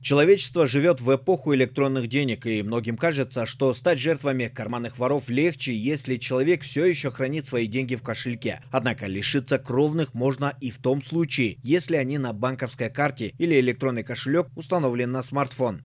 Человечество живет в эпоху электронных денег, и многим кажется, что стать жертвами карманных воров легче, если человек все еще хранит свои деньги в кошельке. Однако лишиться кровных можно и в том случае, если они на банковской карте или электронный кошелек установлен на смартфон.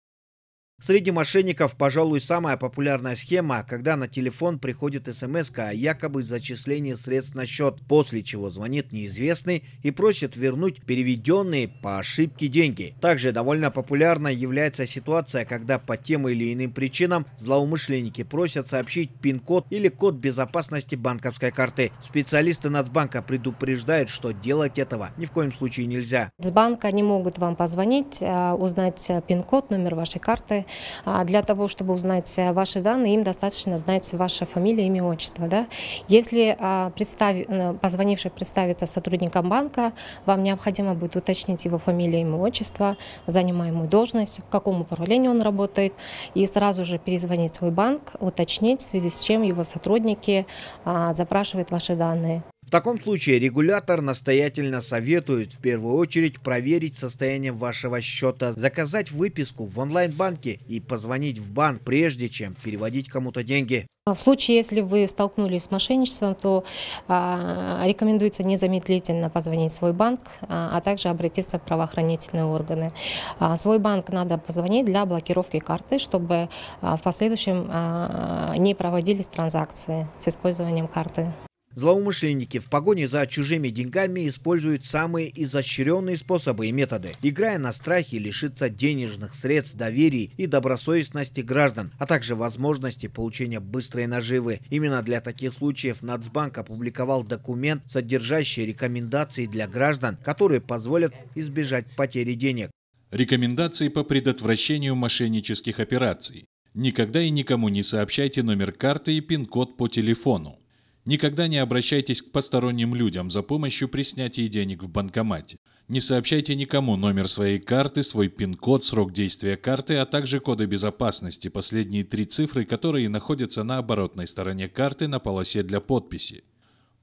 Среди мошенников, пожалуй, самая популярная схема, когда на телефон приходит смс о якобы зачислении средств на счет, после чего звонит неизвестный и просит вернуть переведенные по ошибке деньги. Также довольно популярной является ситуация, когда по тем или иным причинам злоумышленники просят сообщить пин-код или код безопасности банковской карты. Специалисты Нацбанка предупреждают, что делать этого ни в коем случае нельзя. С банка не могут вам позвонить, а, узнать пин-код, номер вашей карты, а, для того, чтобы узнать э, ваши данные, им достаточно знать ваша фамилия, имя, отчество. Да? Если а, представ... Э, позвонивший представится сотрудником банка, вам необходимо будет уточнить его фамилию, имя, отчество, занимаемую должность, в каком управлении он работает, и сразу же перезвонить в свой банк, уточнить, в связи с чем его сотрудники а, запрашивают ваши данные. В таком случае регулятор настоятельно советует в первую очередь проверить состояние вашего счета, заказать выписку в онлайн-банке и позвонить в банк, прежде чем переводить кому-то деньги. А в случае, если вы столкнулись с мошенничеством, то а, рекомендуется незамедлительно позвонить в свой банк, а, а также обратиться в правоохранительные органы. А, свой банк надо позвонить для блокировки карты, чтобы а, в последующем а, не проводились транзакции с использованием карты. Злоумышленники в погоне за чужими деньгами используют самые изощренные способы и методы, играя на страхе лишиться денежных средств, доверий и добросовестности граждан, а также возможности получения быстрой наживы. Именно для таких случаев Нацбанк опубликовал документ, содержащий рекомендации для граждан, которые позволят избежать потери денег. Рекомендации по предотвращению мошеннических операций. Никогда и никому не сообщайте номер карты и пин-код по телефону. Никогда не обращайтесь к посторонним людям за помощью при снятии денег в банкомате. Не сообщайте никому номер своей карты, свой пин-код, срок действия карты, а также коды безопасности, последние три цифры, которые находятся на оборотной стороне карты на полосе для подписи.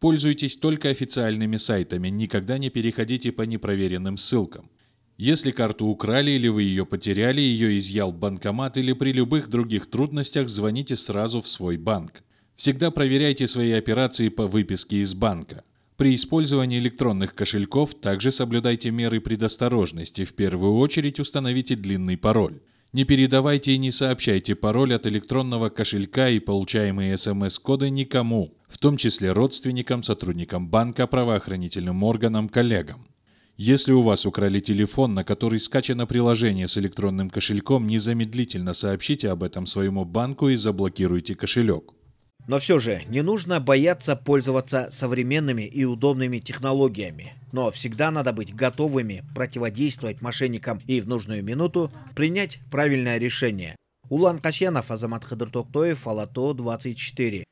Пользуйтесь только официальными сайтами, никогда не переходите по непроверенным ссылкам. Если карту украли или вы ее потеряли, ее изъял банкомат или при любых других трудностях звоните сразу в свой банк. Всегда проверяйте свои операции по выписке из банка. При использовании электронных кошельков также соблюдайте меры предосторожности. В первую очередь установите длинный пароль. Не передавайте и не сообщайте пароль от электронного кошелька и получаемые смс-коды никому, в том числе родственникам, сотрудникам банка, правоохранительным органам, коллегам. Если у вас украли телефон, на который скачано приложение с электронным кошельком, незамедлительно сообщите об этом своему банку и заблокируйте кошелек. Но все же не нужно бояться пользоваться современными и удобными технологиями. Но всегда надо быть готовыми противодействовать мошенникам и в нужную минуту принять правильное решение. Улан Касьянов, Азамат Хадыртоктоев, Алато 24.